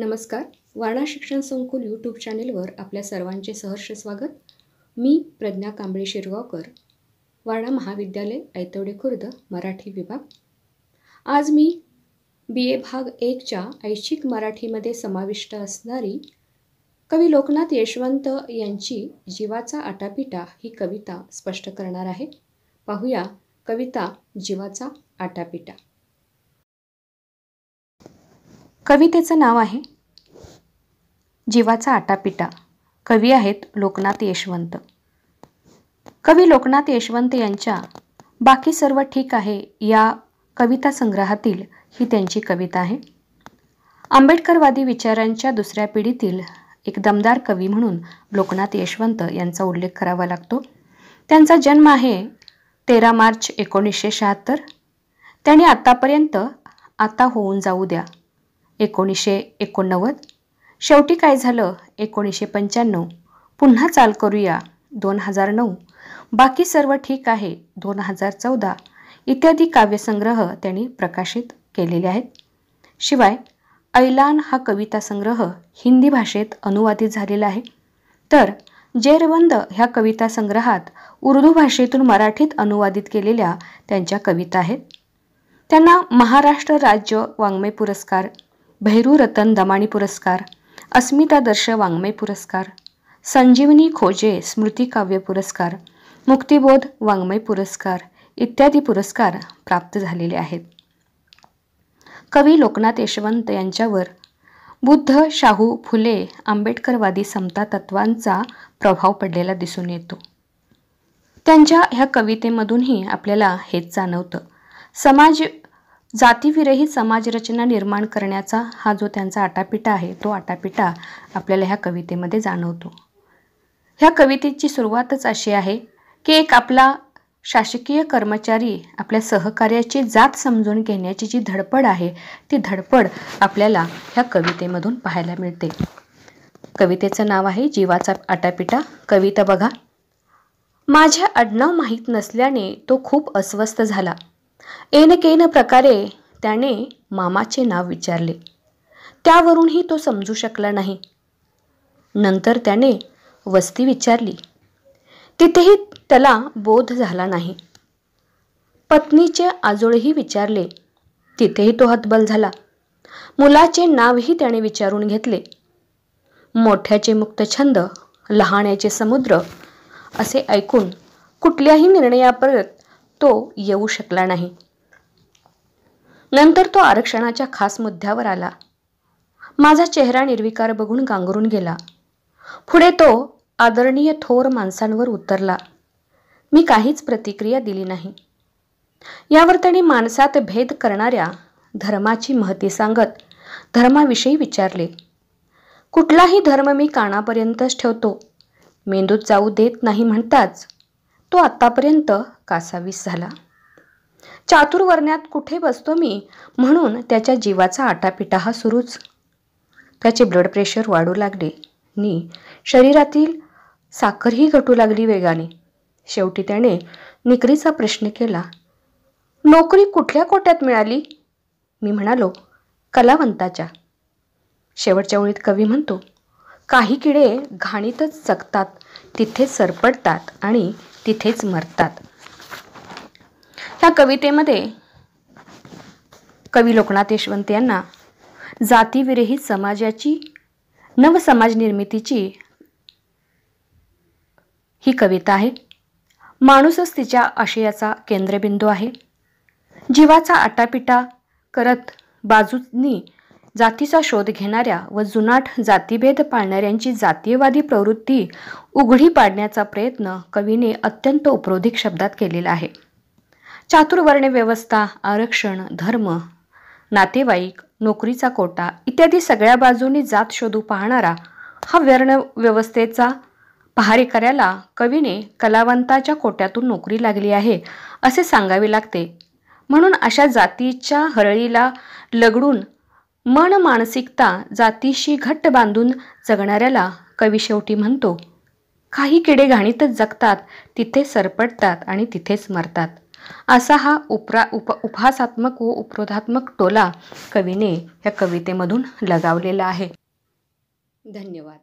नमस्कार वारणा शिक्षण संकुल यूट्यूब चॅनेलवर आपल्या सर्वांचे सहर्ष स्वागत मी प्रज्ञा कांबळे शिरगावकर वारणा महाविद्यालय ऐतवडे खुर्द मराठी विभाग आज मी बी ए भाग एकच्या ऐच्छिक मराठीमध्ये समाविष्ट असणारी कवी लोकनाथ यशवंत यांची जीवाचा आटापिटा ही कविता स्पष्ट करणार आहे पाहूया कविता जीवाचा आटापिटा कवितेचं नाव आहे जीवाचा आटापिटा कवी आहेत लोकनाथ यशवंत कवी लोकनाथ यशवंत यांच्या बाकी सर्व ठीक आहे या कविता संग्रहातील ही त्यांची कविता आहे आंबेडकरवादी विचारांच्या दुसऱ्या पिढीतील एक दमदार कवी म्हणून लोकनाथ यशवंत यांचा उल्लेख करावा लागतो त्यांचा जन्म आहे तेरा मार्च एकोणीसशे शहात्तर त्यांनी आत्तापर्यंत आता होऊन जाऊ द्या एकोणीसशे एकोणनव्वद शेवटी काय झालं एकोणीसशे पंच्याण्णव पुन्हा चाल करूया दोन हजार नऊ बाकी सर्व ठीक आहे दोन हजार चौदा इत्यादी काव्यसंग्रह त्यांनी प्रकाशित केलेले आहेत शिवाय ऐलान हा कविता संग्रह हिंदी भाषेत अनुवादित झालेला आहे तर जेरवंद ह्या कविता संग्रहात उर्दू भाषेतून मराठीत अनुवादित केलेल्या त्यांच्या कविता आहेत त्यांना महाराष्ट्र राज्य वाङ्मय पुरस्कार भैरू रतन दमाणी पुरस्कार अस्मिता दर्श वाङ्मय पुरस्कार संजीवनी खोजे काव्य पुरस्कार मुक्तिबोध वाङ्मय पुरस्कार इत्यादी पुरस्कार प्राप्त झालेले आहेत कवी लोकनाथ यशवंत यांच्यावर बुद्ध शाहू फुले आंबेडकरवादी समता तत्वांचा प्रभाव पडलेला दिसून येतो त्यांच्या ह्या कवितेमधूनही आपल्याला हेच जाणवतं समाज जातीविरहित समाजरचना निर्माण करण्याचा हा जो त्यांचा आटापिटा आहे तो आटापिटा आपल्याला ह्या कवितेमध्ये जाणवतो ह्या कवितेची सुरुवातच अशी आहे की एक आपला शासकीय कर्मचारी आपल्या सहकार्याची जात समजून घेण्याची जी धडपड आहे ती धडपड आपल्याला ह्या कवितेमधून पाहायला मिळते कवितेचं नाव आहे जीवाचा आटापिटा कविता बघा माझ्या आडनाव माहीत नसल्याने तो खूप अस्वस्थ झाला एनकेन प्रकारे त्याने मामाचे नाव विचारले त्यावरूनही तो समजू शकला नाही नंतर त्याने वस्ती विचारली तिथेही त्याला बोध झाला नाही पत्नीचे आजोळही विचारले तिथेही तो हतबल झाला मुलाचे नावही त्याने विचारून घेतले मोठ्याचे मुक्तछंद लहाण्याचे समुद्र असे ऐकून कुठल्याही निर्णयापर्यंत तो येऊ शकला नाही नंतर तो आरक्षणाच्या खास मुद्द्यावर आला माझा चेहरा निर्विकार बघून गांगरून गेला पुढे तो आदरणीय थोर माणसांवर उतरला मी काहीच प्रतिक्रिया दिली नाही यावर त्यांनी माणसात भेद करणाऱ्या धर्माची महती सांगत धर्माविषयी विचारले कुठलाही धर्म मी कानापर्यंतच ठेवतो मेंदूत जाऊ देत नाही म्हणताच तो आत्तापर्यंत कासावीस झाला चातुर्वर्ण्यात कुठे बसतो मी म्हणून त्याच्या जीवाचा आटापिटा हा सुरूच त्याचे ब्लड प्रेशर वाढू लागले नि शरीरातील साखरही घटू लागली वेगाने शेवटी त्याने निकरीचा प्रश्न केला नोकरी कुठल्या कोट्यात मिळाली मी म्हणालो कलावंताच्या शेवटच्या ओळीत कवी म्हणतो काही किडे घाणीतच जगतात तिथे सरपडतात आणि तिथेच मरतात ह्या कवितेमध्ये कवी लोकनाथ यशवंत यांना जातीविरहित समाजाची नवसमाज निर्मितीची ही कविता आहे माणूसच तिच्या आशयाचा केंद्रबिंदू आहे जीवाचा आटापिटा करत बाजूंनी जातीचा शोध घेणाऱ्या व जुनाट जातीभेद पाळणाऱ्यांची जातीयवादी प्रवृत्ती उघडी पाडण्याचा प्रयत्न कवीने अत्यंत उपरोधिक शब्दात केलेला आहे चातुर्वर्ण्य व्यवस्था आरक्षण धर्म नातेवाईक नोकरीचा कोटा इत्यादी सगळ्या बाजूंनी जात शोधू पाहणारा हा वर्ण व्यवस्थेचा पहारेकऱ्याला कवीने कलावंताच्या कोट्यातून नोकरी लागली आहे असे सांगावे लागते म्हणून अशा जातीच्या हरळीला लगडून मन मानसिकता जातीशी घट्ट बांधून जगणाऱ्याला कवी शेवटी म्हणतो काही किडे घाणीतच जगतात तिथे सरपटतात आणि तिथेच मरतात असा हा उपरा उप उपहासात्मक व उपरोधात्मक टोला कवीने या कवितेमधून लगावलेला आहे धन्यवाद